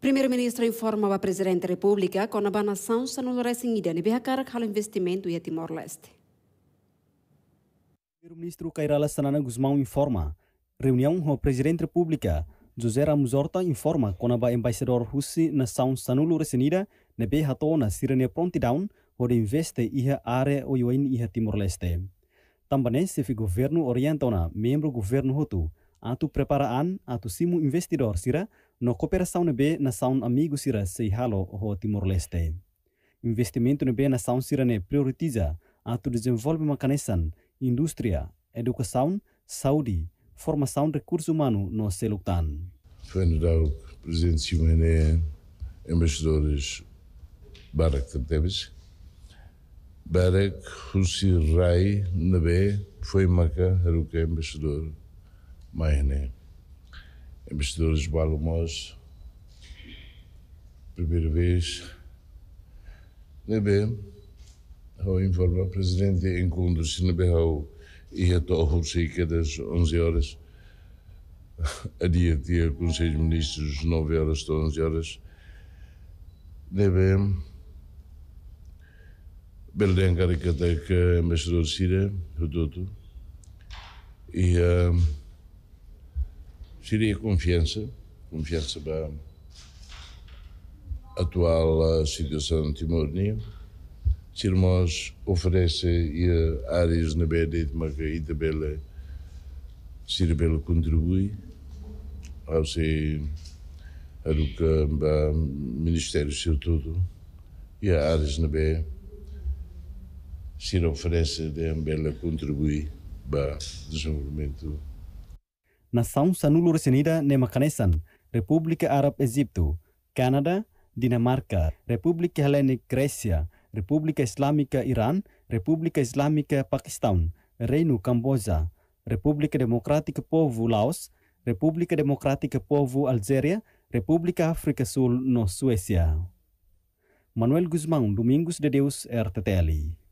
Primeiro-ministro informa ao presidente da República que a nação se não receita e behacara o investimento em Timor-Leste. Primeiro-ministro Kairala Sanana Guzmão informa. Reunião com o presidente da República, José Ramos Horta informa que o embaixador Hussi nação Sanulo Resenida nebe hatona sirene prontidão por investe iha área oioin iha Timor-Leste. Também se governo orientona membro governo Hutu, atu preparaan atu simu investidor sira no cooperação nebe nação amigo sira sei halo ho Timor Leste. Investimento nebe nação sira ne prioritiza atu desenvolve makanesan, indústria, educação, saúde, formação de recursos humanos no Seluktan. Foi no Dau presidente Simené, embaixadores Barak Tebes, Barak Hussi Rai Nabe, foi Maca, Haruka, embaixador Mayne, né? investidores Balomós, primeira vez, nebe, ao informar presidente em conduz nebe ao e até ao cerca das 11 horas, a dia dia com seis ministros, 9 horas até 11 horas, nebe, Belden Karikateka, embaixador Sira, o Doutor, e... Uh, Seria a confiança, confiança para a atual eh, situação de Timor-Leste, se nós oferece eh, áreas na beira de Margarida Bela, se Bela contribui ao ser a eh, do que seu todo, e a áreas na beira se oferece de Bela contribui para o desenvolvimento nação sanulur senida nema kanesan Republik Arab Egipto, Kanada, Dinamarca, Republik Hellenic Grécia, Republik Islamika Iran, Republik Islamika Pakistan, Reino Kamboja, Republik Demokratika Povo Laos, República Democrática Povo Algeria, República Afrika Sul no Manuel Guzmán, Domingos de Deus, RTTLI.